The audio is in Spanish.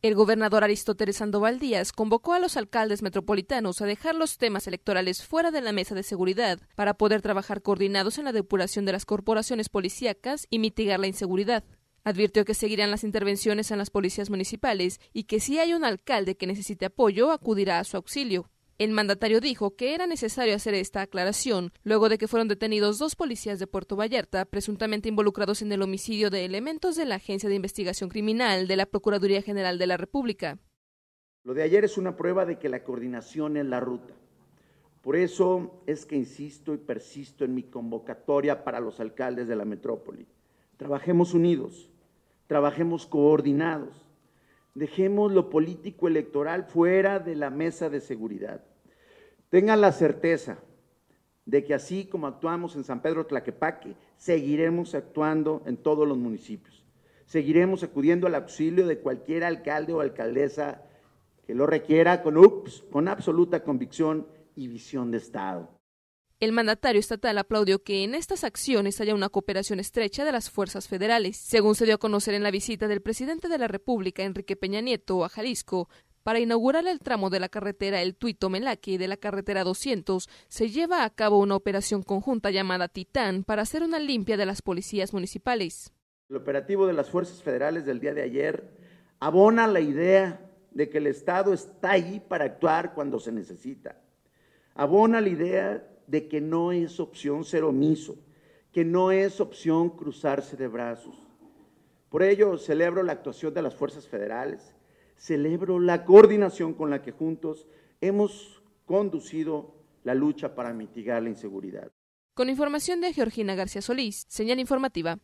El gobernador Aristóteles Sandoval Díaz convocó a los alcaldes metropolitanos a dejar los temas electorales fuera de la mesa de seguridad para poder trabajar coordinados en la depuración de las corporaciones policíacas y mitigar la inseguridad. Advirtió que seguirán las intervenciones en las policías municipales y que si hay un alcalde que necesite apoyo acudirá a su auxilio. El mandatario dijo que era necesario hacer esta aclaración luego de que fueron detenidos dos policías de Puerto Vallarta presuntamente involucrados en el homicidio de elementos de la Agencia de Investigación Criminal de la Procuraduría General de la República. Lo de ayer es una prueba de que la coordinación es la ruta. Por eso es que insisto y persisto en mi convocatoria para los alcaldes de la metrópoli. Trabajemos unidos, trabajemos coordinados, Dejemos lo político electoral fuera de la mesa de seguridad. Tengan la certeza de que así como actuamos en San Pedro Tlaquepaque, seguiremos actuando en todos los municipios. Seguiremos acudiendo al auxilio de cualquier alcalde o alcaldesa que lo requiera con, con absoluta convicción y visión de Estado. El mandatario estatal aplaudió que en estas acciones haya una cooperación estrecha de las fuerzas federales, según se dio a conocer en la visita del presidente de la República, Enrique Peña Nieto, a Jalisco. Para inaugurar el tramo de la carretera El Tuito Melaque de la carretera 200, se lleva a cabo una operación conjunta llamada Titán para hacer una limpia de las policías municipales. El operativo de las fuerzas federales del día de ayer abona la idea de que el Estado está ahí para actuar cuando se necesita. Abona la idea de que no es opción ser omiso, que no es opción cruzarse de brazos. Por ello, celebro la actuación de las fuerzas federales, celebro la coordinación con la que juntos hemos conducido la lucha para mitigar la inseguridad. Con información de Georgina García Solís, señal informativa.